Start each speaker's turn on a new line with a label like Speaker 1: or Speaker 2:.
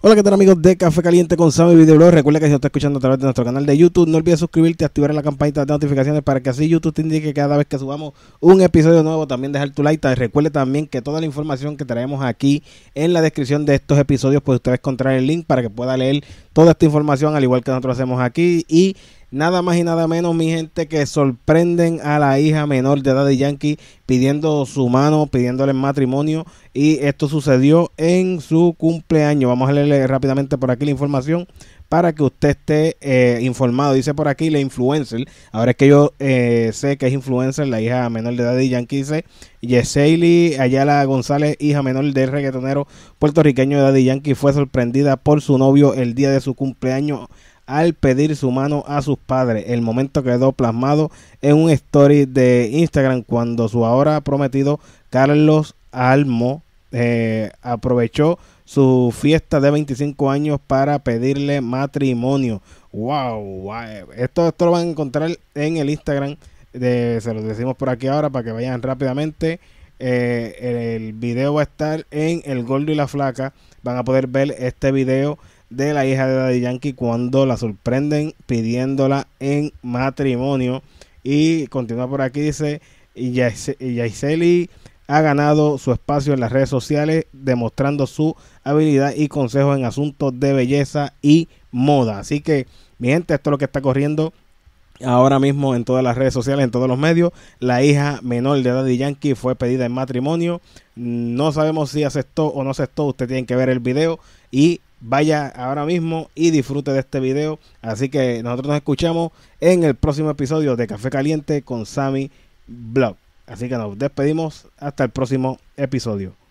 Speaker 1: Hola, ¿qué tal amigos de Café Caliente con Sammy Videoblog? Recuerda que si te está escuchando a través de nuestro canal de YouTube, no olvides suscribirte y activar la campanita de notificaciones para que así YouTube te indique cada vez que subamos un episodio nuevo. También dejar tu like. Recuerde también que toda la información que traemos aquí en la descripción de estos episodios, pues ustedes encontrarán encontrar el link para que pueda leer toda esta información, al igual que nosotros hacemos aquí. Y Nada más y nada menos, mi gente, que sorprenden a la hija menor de Daddy Yankee pidiendo su mano, pidiéndole matrimonio. Y esto sucedió en su cumpleaños. Vamos a leerle rápidamente por aquí la información para que usted esté eh, informado. Dice por aquí la influencer. Ahora es que yo eh, sé que es influencer, la hija menor de Daddy Yankee. Dice Yeseili Ayala González, hija menor del reggaetonero puertorriqueño de Daddy Yankee, fue sorprendida por su novio el día de su cumpleaños al pedir su mano a sus padres. El momento quedó plasmado en un story de Instagram cuando su ahora prometido Carlos Almo eh, aprovechó su fiesta de 25 años para pedirle matrimonio. Wow, Esto, esto lo van a encontrar en el Instagram. De, se lo decimos por aquí ahora para que vayan rápidamente. Eh, el, video va a estar en El Gordo y la Flaca. Van a poder ver este video de la hija de Daddy Yankee cuando la sorprenden pidiéndola en matrimonio. Y continúa por aquí, dice, Yaiseli ha ganado su espacio en las redes sociales demostrando su habilidad y consejos en asuntos de belleza y moda. Así que, mi gente, esto es lo que está corriendo ahora mismo en todas las redes sociales, en todos los medios. La hija menor de Daddy Yankee fue pedida en matrimonio. No sabemos si aceptó o no aceptó. Usted tiene que ver el video y vaya ahora mismo y disfrute de este video. Así que nosotros nos escuchamos en el próximo episodio de Café Caliente con Sammy Blog. Así que nos despedimos hasta el próximo episodio.